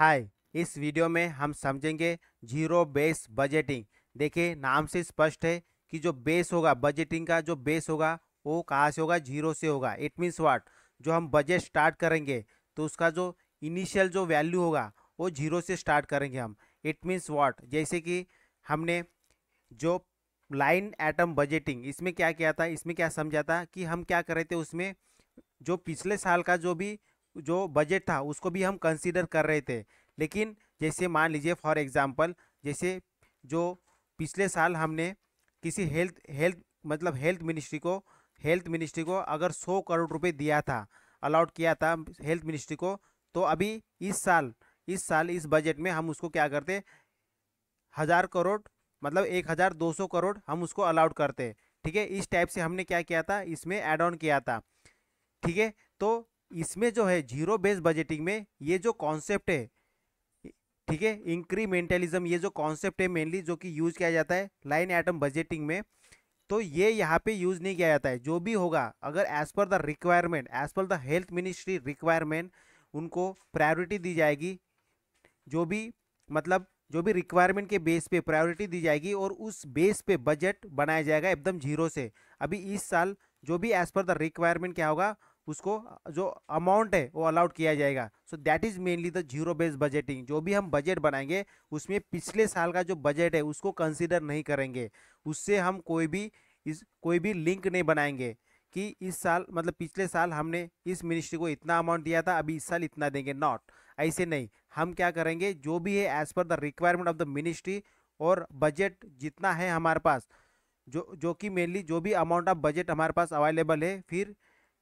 हाय इस वीडियो में हम समझेंगे जीरो बेस बजटिंग देखिए नाम से स्पष्ट है कि जो बेस होगा बजटिंग का जो बेस होगा वो कहाँ से होगा जीरो से होगा इट मीन्स वाट जो हम बजट स्टार्ट करेंगे तो उसका जो इनिशियल जो वैल्यू होगा वो जीरो से स्टार्ट करेंगे हम इट मीन्स वाट जैसे कि हमने जो लाइन एटम बजटिंग इसमें क्या किया था इसमें क्या समझा था कि हम क्या कर रहे थे उसमें जो पिछले साल का जो भी जो बजट था उसको भी हम कंसीडर कर रहे थे लेकिन जैसे मान लीजिए फॉर एग्ज़ाम्पल जैसे जो पिछले साल हमने किसी हेल्थ हेल्थ मतलब हेल्थ मिनिस्ट्री को हेल्थ मिनिस्ट्री को अगर सौ करोड़ रुपए दिया था अलाउट किया था हेल्थ मिनिस्ट्री को तो अभी इस साल इस साल इस बजट में हम उसको क्या करते हज़ार करोड़ मतलब एक हज़ार दो सौ करोड़ हम उसको अलाउड करते ठीक है इस टाइप से हमने क्या किया था इसमें एड ऑन किया था ठीक है तो इसमें जो है जीरो बेस बजटिंग में ये जो कॉन्सेप्ट है ठीक है इंक्रीमेंटलिज्म ये जो कॉन्सेप्ट है मेनली जो कि यूज़ किया जाता है लाइन आइटम बजटिंग में तो ये यहाँ पे यूज़ नहीं किया जाता है जो भी होगा अगर as per the requirement as per the health ministry requirement उनको प्रायोरिटी दी जाएगी जो भी मतलब जो भी रिक्वायरमेंट के बेस पे प्रायोरिटी दी जाएगी और उस बेस पे बजट बनाया जाएगा एकदम जीरो से अभी इस साल जो भी एज़ पर द रिक्वायरमेंट क्या होगा उसको जो अमाउंट है वो अलाउड किया जाएगा so that is mainly the zero base budgeting जो भी हम बजट बनाएंगे उसमें पिछले साल का जो बजट है उसको कंसिडर नहीं करेंगे उससे हम कोई भी इस कोई भी लिंक नहीं बनाएंगे कि इस साल मतलब पिछले साल हमने इस मिनिस्ट्री को इतना अमाउंट दिया था अभी इस साल इतना देंगे नॉट ऐसे नहीं हम क्या करेंगे जो भी है as per the requirement of the ministry और बजट जितना है हमारे पास जो जो कि मेनली जो भी अमाउंट ऑफ बजट हमारे पास अवेलेबल है फिर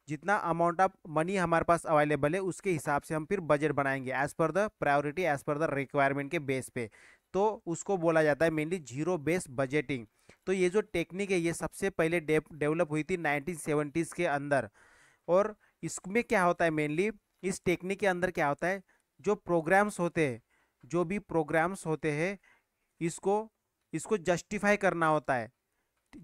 जितना अमाउंट ऑफ मनी हमारे पास अवेलेबल है उसके हिसाब से हम फिर बजट बनाएंगे as per the priority as per the requirement के बेस पे तो उसको बोला जाता है मेनली जीरो बेस बजटिंग तो ये जो टेक्निक है ये सबसे पहले डेवलप हुई थी नाइनटीन के अंदर और इसमें क्या होता है मेनली इस टेक्निक के अंदर क्या होता है जो प्रोग्राम्स होते हैं जो भी प्रोग्राम्स होते हैं इसको इसको जस्टिफाई करना होता है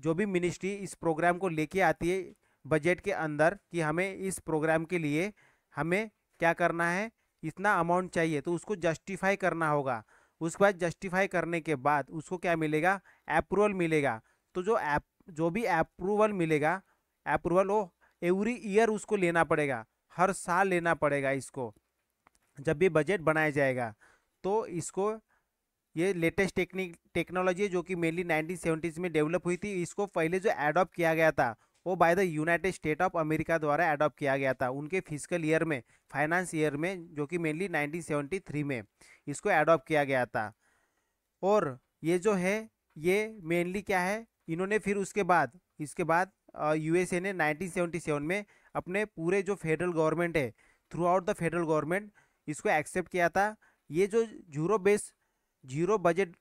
जो भी मिनिस्ट्री इस प्रोग्राम को लेके आती है बजट के अंदर कि हमें इस प्रोग्राम के लिए हमें क्या करना है इतना अमाउंट चाहिए तो उसको जस्टिफाई करना होगा उसके बाद जस्टिफाई करने के बाद उसको क्या मिलेगा अप्रूवल मिलेगा तो जो ऐप जो भी अप्रूवल मिलेगा अप्रूवल वो एवरी ईयर उसको लेना पड़ेगा हर साल लेना पड़ेगा इसको जब भी बजट बनाया जाएगा तो इसको ये लेटेस्ट टेक्निक टेक्नोलॉजी जो कि मेनली नाइनटीन सेवेंटीज़ में डेवलप हुई थी इसको पहले जो एडॉप्ट किया गया था वो by the United State of America द्वारा एडॉप्ट किया गया था उनके फिजिकल ईयर में फाइनेंस ईयर में जो कि मेनली 1973 में इसको एडॉप्ट किया गया था और ये जो है ये मेनली क्या है इन्होंने फिर उसके बाद इसके बाद यूएसए ने 1977 में अपने पूरे जो फेडरल गवर्नमेंट है throughout the federal government इसको एक्सेप्ट किया था ये जो zero base zero budget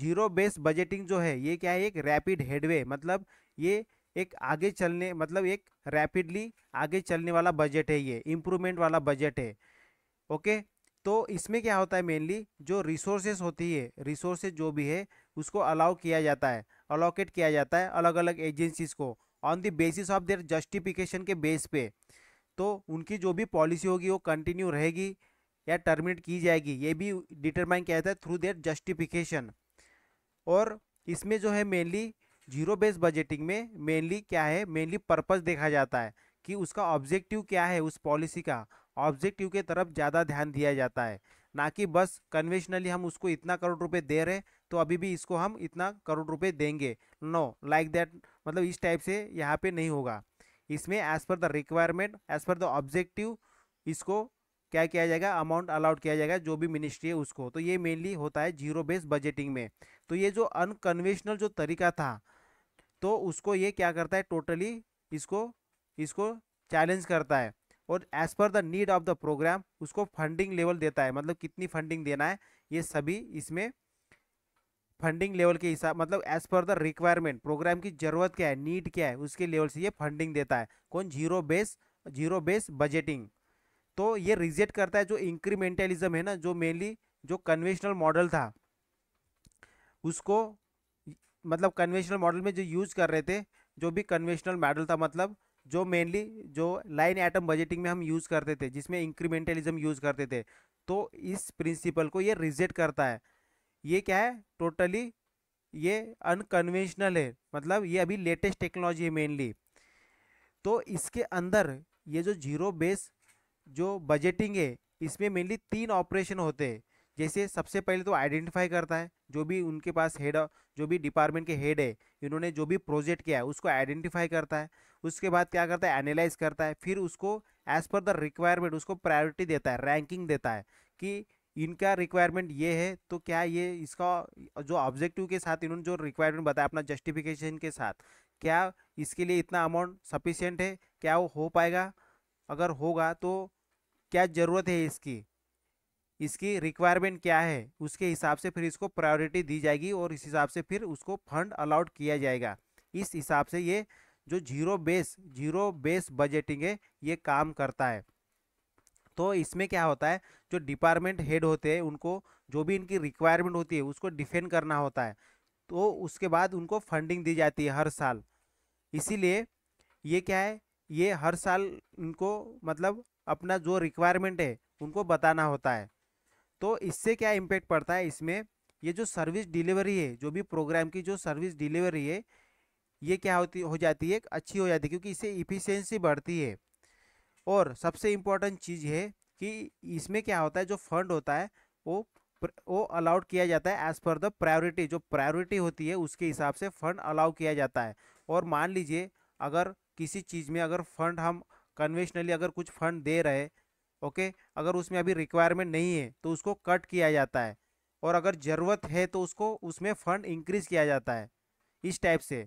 zero base budgeting जो है ये क्या है एक रैपिड हेडवे मतलब ये एक आगे चलने मतलब एक रैपिडली आगे चलने वाला बजट है ये इम्प्रूवमेंट वाला बजट है ओके तो इसमें क्या होता है मेनली जो रिसोर्सेज होती है रिसोर्सेज जो भी है उसको अलाउ किया जाता है अलोकेट किया जाता है अलग अलग एजेंसीज को on the basis of their justification के बेस पे तो उनकी जो भी पॉलिसी होगी वो कंटिन्यू रहेगी या टर्मिनेट की जाएगी ये भी डिटरमाइन किया जाता है थ्रू देयर जस्टिफिकेशन और इसमें जो है मेनली जीरो बेस बजटिंग में मेनली क्या है मेनली पर्पज़ देखा जाता है कि उसका ऑब्जेक्टिव क्या है उस पॉलिसी का ऑब्जेक्टिव के तरफ ज़्यादा ध्यान दिया जाता है ना कि बस कन्वेंशनली हम उसको इतना करोड़ रुपए दे रहे तो अभी भी इसको हम इतना करोड़ रुपए देंगे नो लाइक दैट मतलब इस टाइप से यहाँ पे नहीं होगा इसमें as per the requirement as per the objective इसको क्या किया जाएगा अमाउंट अलाउड किया जाएगा जो भी मिनिस्ट्री है उसको तो ये मेनली होता है जीरो बेस बजटिंग में तो ये जो अनकन्वेंशनल जो तरीका था तो उसको ये क्या करता है टोटली इसको इसको चैलेंज करता है और as per the need of the program उसको फंडिंग लेवल देता है मतलब कितनी फंडिंग देना है ये सभी इसमें फंडिंग लेवल के हिसाब मतलब as per the requirement programme की ज़रूरत क्या है नीड क्या है उसके लेवल से ये फंडिंग देता है कौन zero base zero base budgeting तो ये रिजेक्ट करता है जो इंक्रीमेंटलिज्म है ना जो मेनली जो कन्वेंशनल मॉडल था उसको मतलब कन्वेंशनल मॉडल में जो यूज़ कर रहे थे जो भी कन्वेंशनल मॉडल था मतलब जो मेनली जो लाइन एटम बजटिंग में हम यूज़ करते थे जिसमें इंक्रीमेंटलिज्म यूज़ करते थे तो इस प्रिंसिपल को ये रिजेक्ट करता है ये क्या है टोटली ये अनकन्वेंशनल है मतलब ये अभी लेटेस्ट टेक्नोलॉजी है मेनली तो इसके अंदर ये जो जीरो बेस जो बजटिंग है इसमें मेनली तीन ऑपरेशन होते हैं जैसे सबसे पहले तो आइडेंटिफाई करता है जो भी उनके पास हेड जो भी डिपार्टमेंट के हेड है इन्होंने जो भी प्रोजेक्ट किया है उसको आइडेंटिफाई करता है उसके बाद क्या करता है एनालाइज करता है फिर उसको एज़ पर द रिक्वायरमेंट उसको प्रायोरिटी देता है रैंकिंग देता है कि इनका रिक्वायरमेंट ये है तो क्या ये इसका जो ऑब्जेक्टिव के साथ इन्होंने जो रिक्वायरमेंट बताया अपना जस्टिफिकेशन के साथ क्या इसके लिए इतना अमाउंट सफिशियंट है क्या वो हो पाएगा अगर होगा तो क्या ज़रूरत है इसकी इसकी रिक्वायरमेंट क्या है उसके हिसाब से फिर इसको प्रायोरिटी दी जाएगी और इस हिसाब से फिर उसको फंड अलाउट किया जाएगा इस हिसाब से ये जो zero base zero base budgeting है ये काम करता है तो इसमें क्या होता है जो डिपार्टमेंट हेड होते हैं उनको जो भी इनकी रिक्वायरमेंट होती है उसको डिफेंड करना होता है तो उसके बाद उनको फंडिंग दी जाती है हर साल इसीलिए ये क्या है ये हर साल इनको मतलब अपना जो रिक्वायरमेंट है उनको बताना होता है तो इससे क्या इम्पेक्ट पड़ता है इसमें ये जो सर्विस डिलीवरी है जो भी प्रोग्राम की जो सर्विस डिलीवरी है ये क्या होती हो जाती है अच्छी हो जाती है क्योंकि इससे इफ़िशेंसी बढ़ती है और सबसे इम्पोर्टेंट चीज़ है कि इसमें क्या होता है जो फंड होता है वो वो अलाउड किया जाता है एज़ पर द प्रायोरिटी जो प्रायोरिटी होती है उसके हिसाब से फ़ंड अलाउ किया जाता है और मान लीजिए अगर किसी चीज़ में अगर फंड हम कन्वेंशनली अगर कुछ फंड दे रहे ओके अगर उसमें अभी रिक्वायरमेंट नहीं है तो उसको कट किया जाता है और अगर ज़रूरत है तो उसको उसमें फ़ंड इंक्रीज किया जाता है इस टाइप से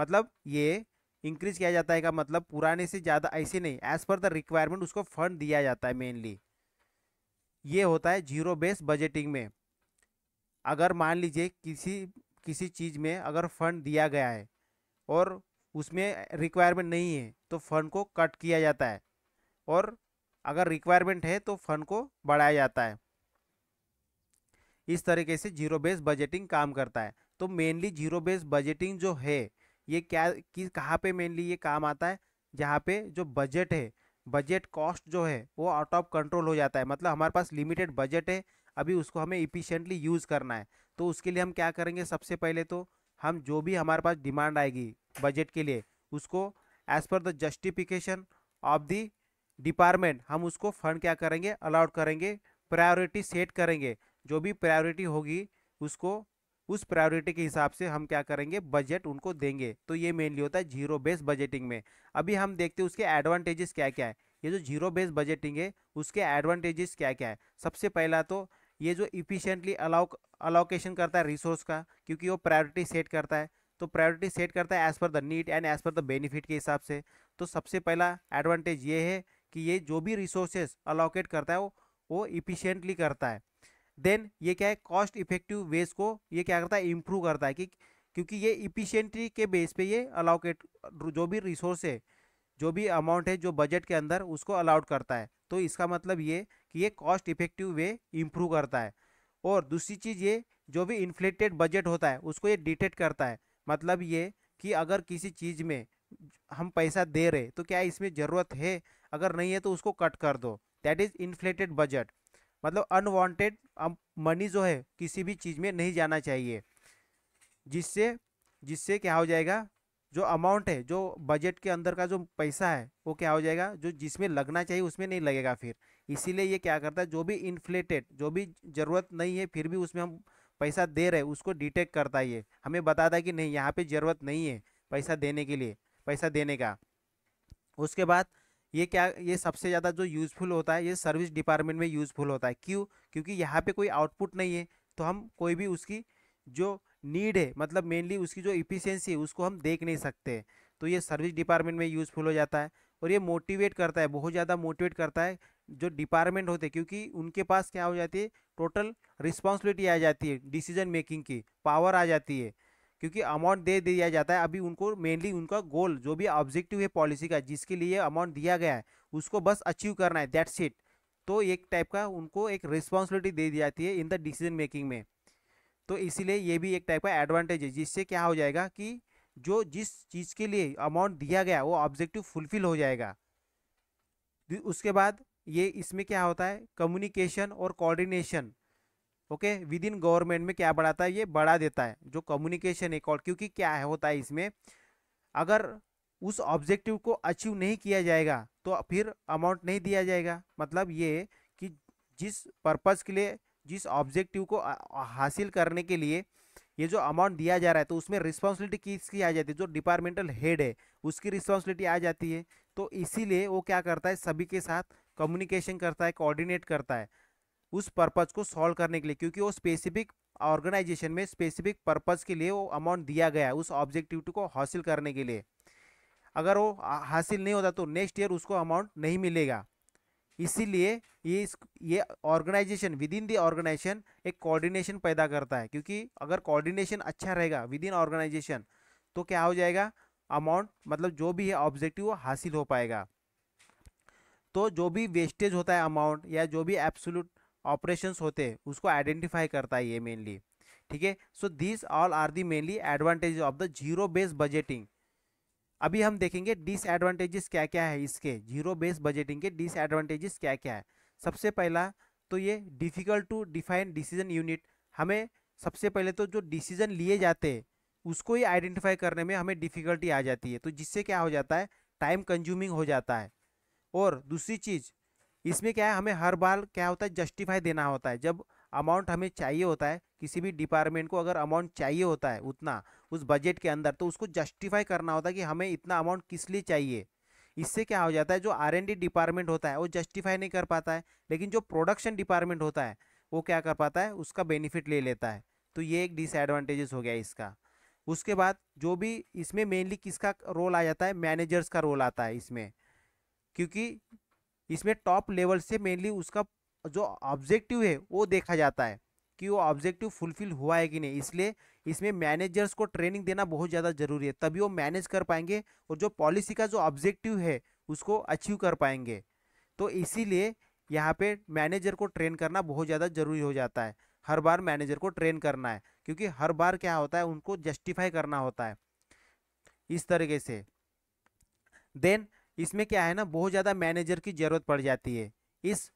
मतलब ये इंक्रीज किया जाता है का मतलब पुराने से ज़्यादा ऐसे नहीं एज़ पर द रिक्वायरमेंट उसको फंड दिया जाता है मेनली ये होता है जीरो बेस बजटिंग में अगर मान लीजिए किसी किसी चीज़ में अगर फंड दिया गया है और उसमें रिक्वायरमेंट नहीं है तो फंड को कट किया जाता है और अगर रिक्वायरमेंट है तो फंड को बढ़ाया जाता है इस तरीके से जीरो बेस बजटिंग काम करता है तो मेनली जीरो बेस बजटिंग जो है ये क्या किस कहाँ पे मेनली ये काम आता है जहाँ पे जो बजट है बजट कॉस्ट जो है वो आउट ऑफ कंट्रोल हो जाता है मतलब हमारे पास लिमिटेड बजट है अभी उसको हमें इफ़िशेंटली यूज़ करना है तो उसके लिए हम क्या करेंगे सबसे पहले तो हम जो भी हमारे पास डिमांड आएगी बजट के लिए उसको as per the justification of the department हम उसको फंड क्या करेंगे अलाउड करेंगे प्रायोरिटी सेट करेंगे जो भी प्रायोरिटी होगी उसको उस प्रायोरिटी के हिसाब से हम क्या करेंगे बजट उनको देंगे तो ये मेनली होता है जीरो बेस बजटिंग में अभी हम देखते हैं उसके एडवांटेजेस क्या क्या है ये जो जीरो बेस बजटिंग है उसके एडवांटेजेस क्या क्या है सबसे पहला तो ये जो इफिशियंटली अलाउ अलाउकेशन करता है रिसोर्स का क्योंकि वो प्रायोरिटी सेट करता है तो प्रायोरिटी सेट करता है as per the need and as per the benefit के हिसाब से तो सबसे पहला एडवांटेज ये है कि ये जो भी रिसोर्सेज अलोकेट करता है वो वो इफिशियंटली करता है देन ये क्या है कॉस्ट इफेक्टिव वेज को ये क्या करता है इम्प्रूव करता है कि क्योंकि ये इफिशियंटली के बेस पे ये अलाउकेट जो भी रिसोर्स है जो भी अमाउंट है जो बजट के अंदर उसको अलाउड करता है तो इसका मतलब ये कि ये कॉस्ट इफेक्टिव वे इम्प्रूव करता है और दूसरी चीज़ ये जो भी इन्फ्लेटेड बजट होता है उसको ये डिटेक्ट करता है मतलब ये कि अगर किसी चीज़ में हम पैसा दे रहे तो क्या इसमें ज़रूरत है अगर नहीं है तो उसको कट कर दो दैट इज़ इन्फ्लेटेड बजट मतलब अनवांटेड मनी जो है किसी भी चीज़ में नहीं जाना चाहिए जिससे जिससे क्या हो जाएगा जो अमाउंट है जो बजट के अंदर का जो पैसा है वो क्या हो जाएगा जो जिसमें लगना चाहिए उसमें नहीं लगेगा फिर इसीलिए ये क्या करता है जो भी इन्फ्लेटेड जो भी ज़रूरत नहीं है फिर भी उसमें हम पैसा दे रहे उसको डिटेक्ट करता है ये हमें बताता है कि नहीं यहाँ पे ज़रूरत नहीं है पैसा देने के लिए पैसा देने का उसके बाद ये क्या ये सबसे ज़्यादा जो यूज़फुल होता है ये सर्विस डिपार्टमेंट में यूज़फुल होता है क्यों क्योंकि यहाँ पे कोई आउटपुट नहीं है तो हम कोई भी उसकी जो नीड है मतलब मेनली उसकी जो इफिशेंसी है उसको हम देख नहीं सकते तो ये सर्विस डिपार्टमेंट में यूज़फुल हो जाता है और ये मोटिवेट करता है बहुत ज़्यादा मोटिवेट करता है जो डिपार्टमेंट होते हैं क्योंकि उनके पास क्या हो जाती है टोटल रिस्पॉन्सिबिलिटी आ जाती है डिसीजन मेकिंग की पावर आ जाती है क्योंकि अमाउंट दे दिया जाता है अभी उनको मेनली उनका गोल जो भी ऑब्जेक्टिव है पॉलिसी का जिसके लिए अमाउंट दिया गया है उसको बस अचीव करना है दैट्स इट तो एक टाइप का उनको एक रिस्पॉन्सिबिलिटी दे दी जाती है इन द डिसीजन मेकिंग में तो इसीलिए ये भी एक टाइप का एडवांटेज है जिससे क्या हो जाएगा कि जो जिस चीज़ के लिए अमाउंट दिया गया वो ऑब्जेक्टिव फुलफिल हो जाएगा उसके बाद ये इसमें क्या होता है कम्युनिकेशन और coordination okay within government में क्या बढ़ाता है ये बढ़ा देता है जो कम्युनिकेशन एक और क्योंकि क्या है होता है इसमें अगर उस ऑब्जेक्टिव को अचीव नहीं किया जाएगा तो फिर अमाउंट नहीं दिया जाएगा मतलब ये कि जिस पर्पज़ के लिए जिस ऑब्जेक्टिव को हासिल करने के लिए ये जो अमाउंट दिया जा रहा है तो उसमें रिस्पॉन्सिबिलिटी किसकी आ जाती है जो डिपार्टमेंटल हेड है उसकी रिस्पॉन्सिबिलिटी आ जाती है तो इसीलिए वो क्या करता है सभी के साथ कम्युनिकेशन करता है कोऑर्डिनेट करता है उस पर्पज़ को सॉल्व करने के लिए क्योंकि वो स्पेसिफिक ऑर्गेनाइजेशन में स्पेसिफिक पर्पज़ के लिए वो अमाउंट दिया गया है उस ऑब्जेक्टिविटी को हासिल करने के लिए अगर वो हासिल नहीं होता तो नेक्स्ट ईयर उसको अमाउंट नहीं मिलेगा इसीलिए ये इस ये organization within the organization एक कोऑर्डिनेशन पैदा करता है क्योंकि अगर कोऑर्डिनेशन अच्छा रहेगा विद इन ऑर्गेनाइजेशन तो क्या हो जाएगा अमाउंट मतलब जो भी है ऑब्जेक्टिव वो हासिल हो पाएगा तो जो भी वेस्टेज होता है अमाउंट या जो भी एब्सोल्यूट ऑपरेशंस होते हैं उसको आइडेंटिफाई करता है ये मेनली ठीक है so this all are the mainly advantage of the zero base budgeting अभी हम देखेंगे डिसएडवांटेजेस क्या क्या है इसके जीरो बेस बजटिंग के डिसएडवांटेजेस क्या क्या है सबसे पहला तो ये difficult to define decision unit हमें सबसे पहले तो जो डिसीजन लिए जाते हैं उसको ही आइडेंटिफाई करने में हमें डिफ़िकल्टी आ जाती है तो जिससे क्या हो जाता है टाइम कंज्यूमिंग हो जाता है और दूसरी चीज़ इसमें क्या है हमें हर बार क्या होता है जस्टिफाई देना होता है जब अमाउंट हमें चाहिए होता है किसी भी डिपार्टमेंट को अगर अमाउंट चाहिए होता है उतना उस बजट के अंदर तो उसको जस्टिफाई करना होता है कि हमें इतना अमाउंट किस लिए चाहिए इससे क्या हो जाता है जो आर एन डी डिपार्टमेंट होता है वो जस्टिफाई नहीं कर पाता है लेकिन जो प्रोडक्शन डिपार्टमेंट होता है वो क्या कर पाता है उसका बेनिफिट ले लेता है तो ये एक डिसएडवांटेजेस हो गया इसका उसके बाद जो भी इसमें मेनली किसका रोल आ जाता है मैनेजर्स का रोल आता है इसमें क्योंकि इसमें टॉप लेवल से मेनली उसका जो ऑब्जेक्टिव है वो देखा जाता है कि वो ऑब्जेक्टिव फुलफिल हुआ है कि नहीं इसलिए इसमें मैनेजर्स को ट्रेनिंग देना बहुत ज़्यादा ज़रूरी है तभी वो मैनेज कर पाएंगे और जो पॉलिसी का जो ऑब्जेक्टिव है उसको अचीव कर पाएंगे तो इसीलिए यहाँ पे मैनेजर को ट्रेन करना बहुत ज़्यादा ज़रूरी हो जाता है हर बार मैनेजर को ट्रेन करना है क्योंकि हर बार क्या होता है उनको जस्टिफाई करना होता है इस तरीके से देन इसमें क्या है ना बहुत ज़्यादा मैनेजर की ज़रूरत पड़ जाती है इस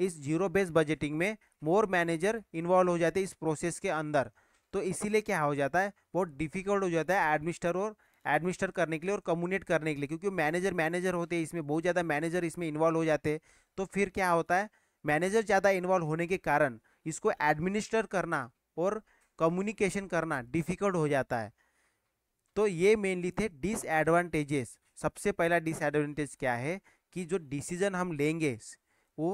इस जीरो बेस बजटिंग में मोर मैनेजर इन्वॉल्व हो जाते हैं इस प्रोसेस के अंदर तो इसीलिए क्या हो जाता है बहुत डिफिकल्ट हो जाता है एडमिनिस्टर और एडमिनिस्टर करने के लिए और कम्युनिकेट करने के लिए क्योंकि मैनेजर मैनेजर होते हैं इसमें बहुत ज़्यादा मैनेजर इसमें इन्वॉल्व हो जाते हैं तो फिर क्या होता है मैनेजर ज़्यादा इन्वॉल्व होने के कारण इसको एडमिनिस्टर करना और कम्युनिकेशन करना डिफ़िकल्ट हो जाता है तो ये मेनली थे डिसएडवांटेजेस सबसे पहला डिसएडवांटेज क्या है कि जो डिसीजन हम लेंगे वो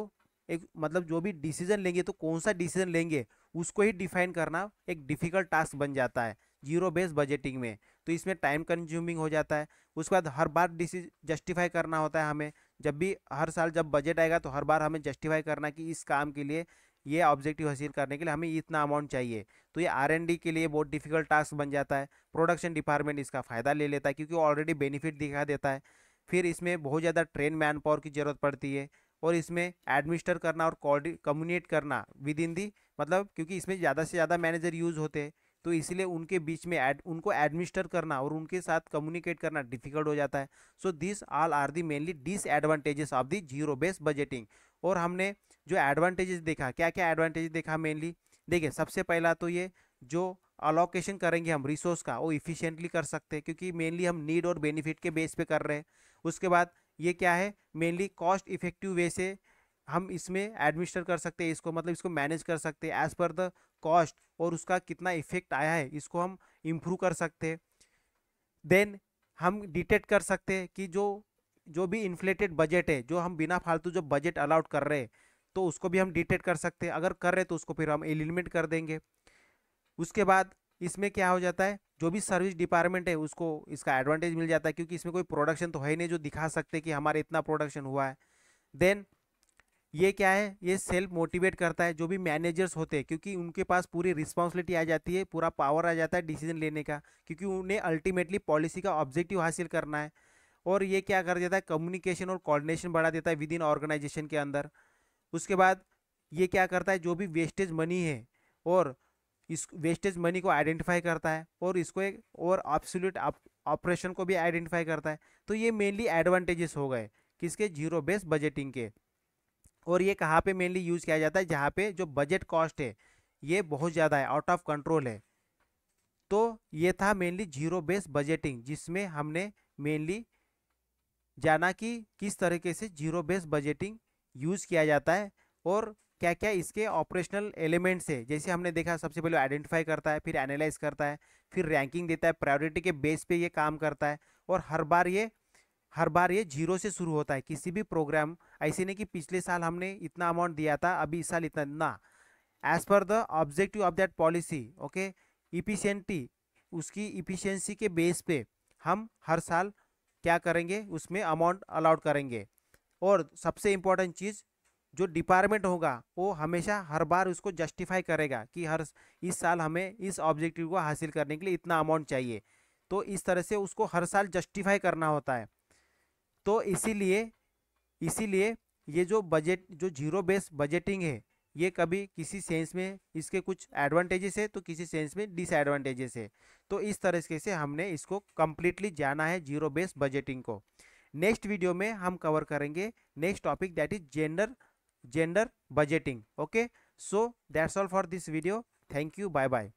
एक मतलब जो भी डिसीजन लेंगे तो कौन सा डिसीजन लेंगे उसको ही डिफाइन करना एक डिफ़िकल्ट टास्क बन जाता है जीरो बेस बजटिंग में तो इसमें टाइम कंज्यूमिंग हो जाता है उसके बाद हर बार डिसीज जस्टिफाई करना होता है हमें जब भी हर साल जब बजट आएगा तो हर बार हमें जस्टिफाई करना कि इस काम के लिए ये ऑब्जेक्टिव हासिल करने के लिए हमें इतना अमाउंट चाहिए तो ये आर के लिए बहुत डिफिकल्ट टास्क बन जाता है प्रोडक्शन डिपार्टमेंट इसका फ़ायदा ले लेता है क्योंकि ऑलरेडी बेनिफिट दिखा देता है फिर इसमें बहुत ज़्यादा ट्रेन मैन पावर की ज़रूरत पड़ती है और इसमें एडमिनिस्टर करना और कम्युनिकेट करना विद इन दी मतलब क्योंकि इसमें ज़्यादा से ज़्यादा मैनेजर यूज़ होते हैं तो इसलिए उनके बीच में एड उनको एडमिनिस्टर करना और उनके साथ कम्युनिकेट करना डिफिकल्ट हो जाता है so this all are the mainly disadvantages of the zero base budgeting और हमने जो एडवांटेजेस देखा क्या क्या एडवांटेज देखा मेनली देखिए सबसे पहला तो ये जो अलोकेशन करेंगे हम रिसोर्स का वो इफ़िशेंटली कर सकते हैं क्योंकि मेनली हम नीड और बेनिफिट के बेस पे कर रहे हैं उसके बाद ये क्या है मेनली कॉस्ट इफेक्टिव वे से हम इसमें एडमिनिस्टर कर सकते हैं इसको मतलब इसको मैनेज कर सकते हैं एज़ पर द कॉस्ट और उसका कितना इफेक्ट आया है इसको हम इम्प्रूव कर सकते हैं देन हम डिटेक्ट कर सकते हैं कि जो जो भी इन्फ्लेटेड बजट है जो हम बिना फालतू जो बजट अलाउट कर रहे हैं तो उसको भी हम डिटेक्ट कर सकते हैं अगर कर रहे तो उसको फिर हम एलिमिनेट कर देंगे उसके बाद इसमें क्या हो जाता है जो भी सर्विस डिपार्टमेंट है उसको इसका एडवांटेज मिल जाता है क्योंकि इसमें कोई प्रोडक्शन तो है ही नहीं जो दिखा सकते कि हमारा इतना प्रोडक्शन हुआ है देन ये क्या है ये सेल्फ मोटिवेट करता है जो भी मैनेजर्स होते हैं क्योंकि उनके पास पूरी रिस्पॉन्सिबिलिटी आ जाती है पूरा पावर आ जाता है डिसीजन लेने का क्योंकि उन्हें अल्टीमेटली पॉलिसी का ऑब्जेक्टिव हासिल करना है और ये क्या कर देता है कम्युनिकेशन और कोऑर्डिनेशन बढ़ा देता है विद इन ऑर्गेनाइजेशन के अंदर उसके बाद ये क्या करता है जो भी वेस्टेज मनी है और इस वेस्टेज मनी को आइडेंटिफाई करता है और इसको एक और ऑप्सुलट ऑपरेशन को भी आइडेंटिफाई करता है तो ये मेनली एडवांटेजेस हो गए किसके जीरो बेस बजटिंग के और ये कहाँ पे मेनली यूज़ किया जाता है जहाँ पे जो बजट कॉस्ट है ये बहुत ज़्यादा है आउट ऑफ कंट्रोल है तो ये था मेनली जीरो बेस बजटिंग जिसमें हमने मेनली जाना कि किस तरीके से जीरो बेस बजटिंग यूज़ किया जाता है और क्या क्या इसके ऑपरेशनल एलिमेंट्स है जैसे हमने देखा सबसे पहले आइडेंटिफाई करता है फिर एनालाइज करता है फिर रैंकिंग देता है प्रायोरिटी के बेस पे ये काम करता है और हर बार ये हर बार ये जीरो से शुरू होता है किसी भी प्रोग्राम ऐसे नहीं कि पिछले साल हमने इतना अमाउंट दिया था अभी इस साल इतना ना as per the objective of that policy okay efficiency उसकी इफिशेंसी के बेस पे हम हर साल क्या करेंगे उसमें अमाउंट अलाउड करेंगे और सबसे इम्पोर्टेंट चीज़ जो डिपार्टमेंट होगा वो हमेशा हर बार उसको जस्टिफाई करेगा कि हर इस साल हमें इस ऑब्जेक्टिव को हासिल करने के लिए इतना अमाउंट चाहिए तो इस तरह से उसको हर साल जस्टिफाई करना होता है तो इसीलिए इसीलिए ये जो बजट जो जीरो बेस बजटिंग है ये कभी किसी सेंस में इसके कुछ एडवांटेजेस है तो किसी सेंस में डिसएडवांटेजेस है तो इस तरीके से हमने इसको कम्प्लीटली जाना है जीरो बेस बजटिंग को नेक्स्ट वीडियो में हम कवर करेंगे next topic that is gender gender budgeting okay so that's all for this video thank you bye bye